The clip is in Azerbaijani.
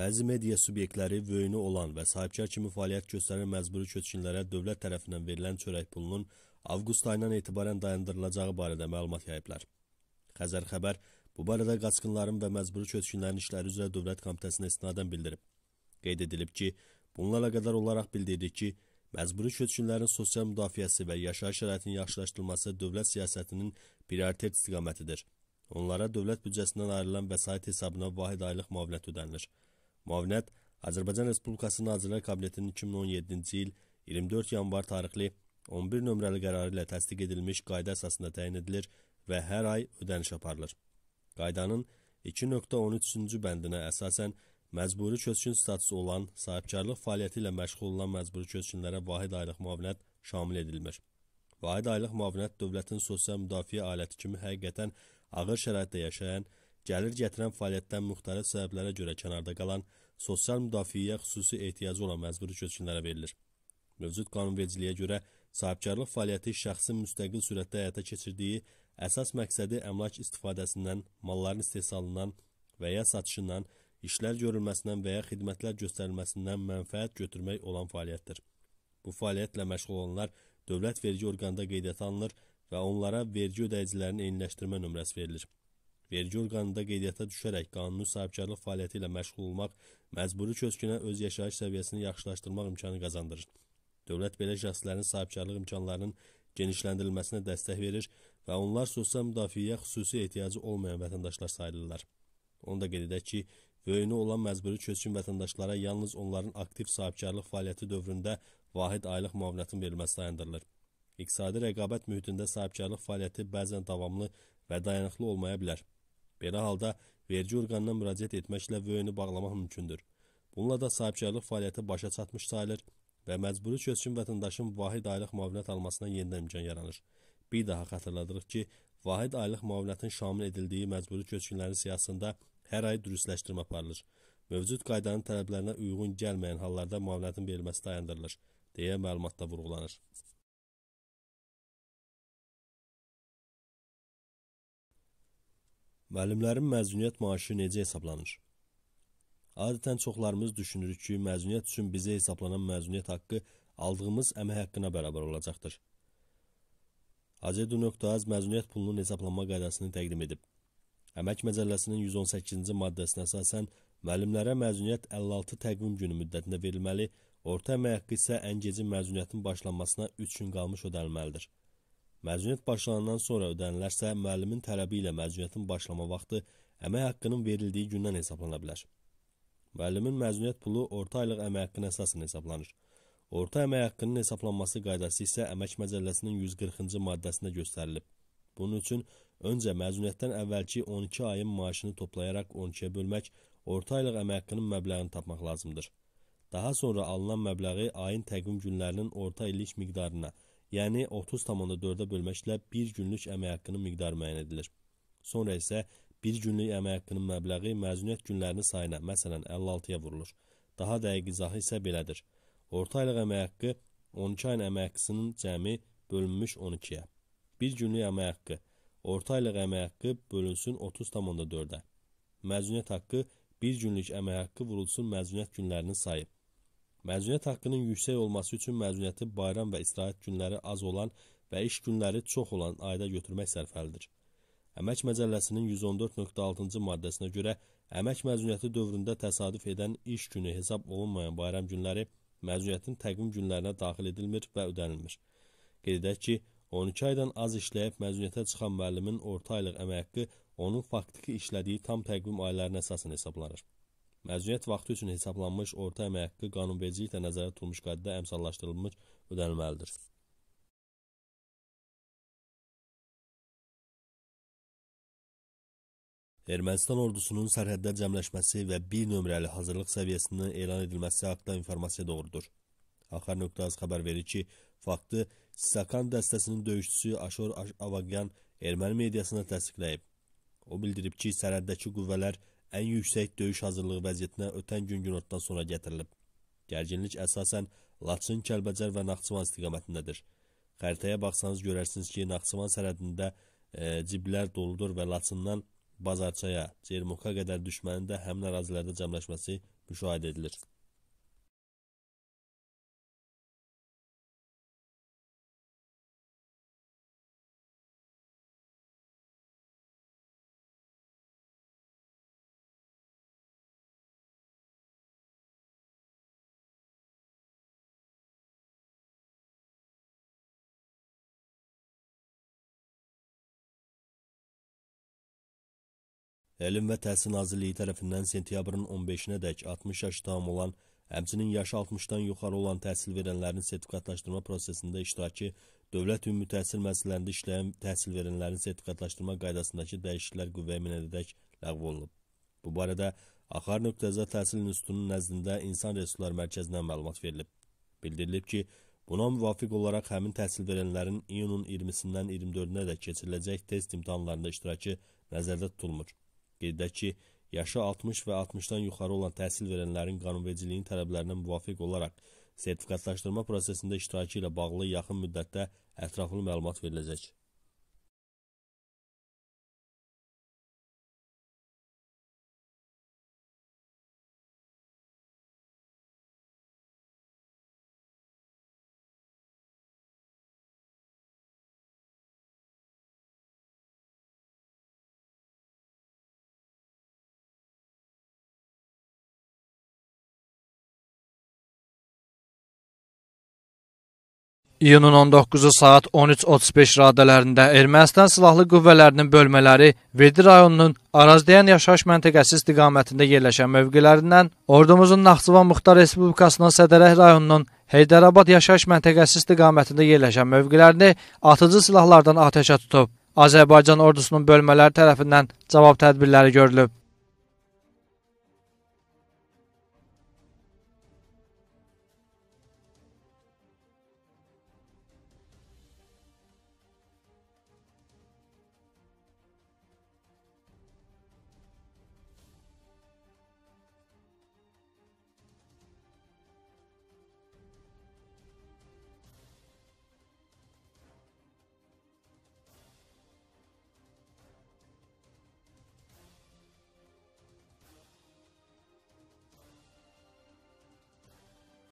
Bəzi media subyektləri vöyünü olan və sahibkar kimi fəaliyyət göstərən məcburi köçkünlərə dövlət tərəfindən verilən çörək pulunun avqust ayından etibarən dayandırılacağı barədə məlumat yayıblar. Xəzər xəbər bu barədə qaçqınların və məcburi köçkünlərin işləri üzrə Dövlət Komitəsinə istinadən bildirib. Qeyd edilib ki, bununla qədər olaraq bildirdik ki, məcburi köçkünlərin sosial müdafiəsi və yaşayış şəraitinin yaxşılaşdırılması dövlət siyasətinin prioritet istiqamətidir. Onlara dövlət büdcəsindən ayrılan vəsait hesabına vahid aylıq müavinət ödənilir. Müavinət Azərbaycan Respublikasının Nazirlər Kabinetinin 2017-ci il 24 yanvar tarixli 11 nömrəli qərarı ilə təsdiq edilmiş qayda əsasında təyin edilir və hər ay ödəniş aparılır. Qaydanın 2.13-cü bəndinə əsasən məcburi köçkün statusu olan sahibkarlıq fəaliyyəti ilə məşğul olan məcburi köçkünlərə vahid aylıq müavinət şamil edilmir. Vahid aylıq müavinət dövlətin sosial müdafiə aləti kimi həqiqətən ağır şəraitdə yaşayan gəlir gətirən fəaliyyətdən müxtəlif səbəblərə görə kənarda qalan sosial müdafiəyə xüsusi ehtiyacı olan məcburi köçkünlərə verilir. Mövcud qanunvericiliyə görə sahibkarlıq fəaliyyəti şəxsin müstəqil sürətdə həyata keçirdiyi əsas məqsədi əmlak istifadəsindən, malların istehsalından və ya satışından, işlər görülməsindən və ya xidmətlər göstərilməsindən mənfəət götürmək olan fəaliyyətdir. Bu fəaliyyətlə məşğul olanlar dövlət vergi orqanında qeydiyyata alınır və onlara vergi ödəyicilərinin eyniləşdirmə nömrəsi verilir. Vergi orqanında qeydiyyata düşərək qanuni sahibkarlıq fəaliyyəti ilə məşğul olmaq məcburi köçkünə öz yaşayış səviyyəsini yaxşılaşdırmaq imkanı qazandırır. Dövlət belə şəxslərin sahibkarlıq imkanlarının genişləndirilməsinə dəstək verir və onlar sosial müdafiəyə xüsusi ehtiyacı olmayan vətəndaşlar sayılırlar. Onu da qeyd edək ki, böyünü olan məcburi köçkün vətəndaşlara yalnız onların aktiv sahibkarlıq fəaliyyəti dövründə vahid aylıq müavinətin verilməsi dayandırılır. İqtisadi rəqabət mühitində sahibkarlıq fəaliyyəti bəzən davamlı və dayanıqlı olmaya bilər. Belə halda vergi orqanına müraciət etməklə vöyünü bağlamaq mümkündür. Bununla da sahibkarlıq fəaliyyəti başa çatmış sayılır və məcburi köçkün vətəndaşın vahid aylıq müavinət almasına yenidən imkan yaranır. Bir daha xatırladırıq ki, vahid aylıq müavinətin şamil edildiyi məcburi köçkünlərin siyasında hər ay dürüstləşdirmə aparılır. Mövcud qaydanın tələblərinə uyğun gəlməyən hallarda müavinətin verilməsi dayandırılır, deyə məlumatda vurğulanır. Müəllimlərin məzuniyyət maaşı necə hesablanır? Adətən çoxlarımız düşünürük ki, məzuniyyət üçün bizə hesablanan məzuniyyət haqqı aldığımız əmək haqqına bərabər olacaqdır. Acedu.az məzuniyyət pulunun hesablanma qaydasını təqdim edib. Əmək məcəlləsinin 118-ci maddəsinə əsasən müəllimlərə məzuniyyət 56 təqvim günü müddətində verilməli, orta əmək haqqı isə ən gecə məzuniyyətin başlanmasına 3 gün qalmış ödənilməlidir. Məzuniyyət başlanandan sonra ödənilərsə müəllimin tələbi ilə məzuniyyətin başlama vaxtı əmək haqqının verildiyi gündən hesablana bilər. Müəllimin məzuniyyət pulu orta aylıq əmək haqqına əsasən hesablanır. Orta əmək haqqının hesablanması qaydası isə Əmək Məcəlləsinin 140-cı maddəsində göstərilib. Bunun üçün öncə məzuniyyətdən əvvəlki 12 ayın maaşını toplayaraq 12-yə bölmək, orta aylıq əmək haqqının məbləğini tapmaq lazımdır. Daha sonra alınan məbləği ayın təqvim günlərinin orta illik miqdarına, yəni 30,4-ə bölməklə bir günlük əmək haqqının miqdarı müəyyən edilir. Sonra isə bir günlük əmək haqqının məbləği məzuniyyət günlərinin sayına, məsələn 56-ya vurulur. Daha dəqiq izahı isə belədir. Orta aylıq əmək haqqı 12 ayın əmək haqqısının cəmi bölünmüş 12-yə. Bir günlük əmək haqqı orta aylıq əmək haqqı bölünsün 30,4-ə. Məzuniyyət haqqı bir günlük əmək haqqı vurulsun məzuniyyət günlərinin sayı. Məzuniyyət haqqının yüksək olması üçün məzuniyyəti bayram və istirahət günləri az olan və iş günləri çox olan ayda götürmək sərfəlidir. Əmək Məcəlləsinin 114.6-cı maddəsinə görə əmək məzuniyyəti dövründə təsadüf edən iş günü hesab olunmayan bayram günləri məzuniyyətin təqvim günlərinə daxil edilmir və ödənilmir. Qeyd edək ki, 12 aydan az işləyib məzuniyyətə çıxan müəllimin orta aylıq əmək haqqı onun faktiki işlədiyi tam təqvim aylarına əsasən hesablanır. Məzuniyyət vaxtı üçün hesablanmış orta əmək haqqı qanunvericiliklə nəzərdə tutulmuş qaydada əmsallaşdırılmış ödənilməlidir. Ermənistan ordusunun sərhəddə cəmləşməsi və bir nömrəli hazırlıq səviyyəsinin elan edilməsi haqda informasiya doğrudur. Axar.az xəbər verir ki, faktı Sisakan dəstəsinin döyüşçüsü Aşor Avagyan erməni mediasına təsdiqləyib. O bildirib ki, sərhəddəki qüvvələr ən yüksək döyüş hazırlığı vəziyyətinə ötən gün günortadan sonra gətirilib. Gərginlik əsasən Laçın, Kəlbəcər və Naxçıvan istiqamətindədir. Xəritəyə baxsanız görərsiniz ki, Naxçıvan sərhədində e, ciblər doludur və Laçından Bazarçaya, Cermuka qədər düşmənin də həmin ərazilərdə cəmləşməsi müşahidə edilir. Elm və Təhsil Nazirliyi tərəfindən sentyabrın 15-nədək 60 yaş tam olan, həmçinin yaşı 60-dan yuxarı olan təhsil verənlərin sertifikatlaşdırma prosesində iştirakı, dövlət ümumi təhsil müəssisələrində işləyən təhsil verənlərin sertifikatlaşdırma qaydasındakı dəyişikliklər qüvvəyə minədək ləğv olunub. Bu barədə Axar nöqtəzə Təhsil İnstitutunun nəzdində İnsan Resursları Mərkəzindən məlumat verilib. Bildirilib ki, Buna müvafiq olaraq həmin təhsil verənlərin iyunun 20-sindən 24-nə də keçiriləcək test imtahanlarında iştirakı nəzərdə tutulmur. Qeyd edək ki, yaşı 60 və 60-dan yuxarı olan təhsil verənlərin qanunvericiliyin tələblərinə müvafiq olaraq sertifikatlaşdırma prosesində iştirakı ilə bağlı yaxın müddətdə ətraflı məlumat veriləcək. İyunun 19-u saat 13:35 radələrində Ermənistan silahlı qüvvələrinin bölmələri Verdi rayonunun Arazdayan yaşayış məntəqəsi istiqamətində yerləşən mövqelərindən ordumuzun Naxçıvan Muxtar Respublikasının Sədərək rayonunun Heydərabad yaşayış məntəqəsi istiqamətində yerləşən mövqelərini atıcı silahlardan atəşə tutub. Azərbaycan ordusunun bölmələri tərəfindən cavab tədbirləri görülüb.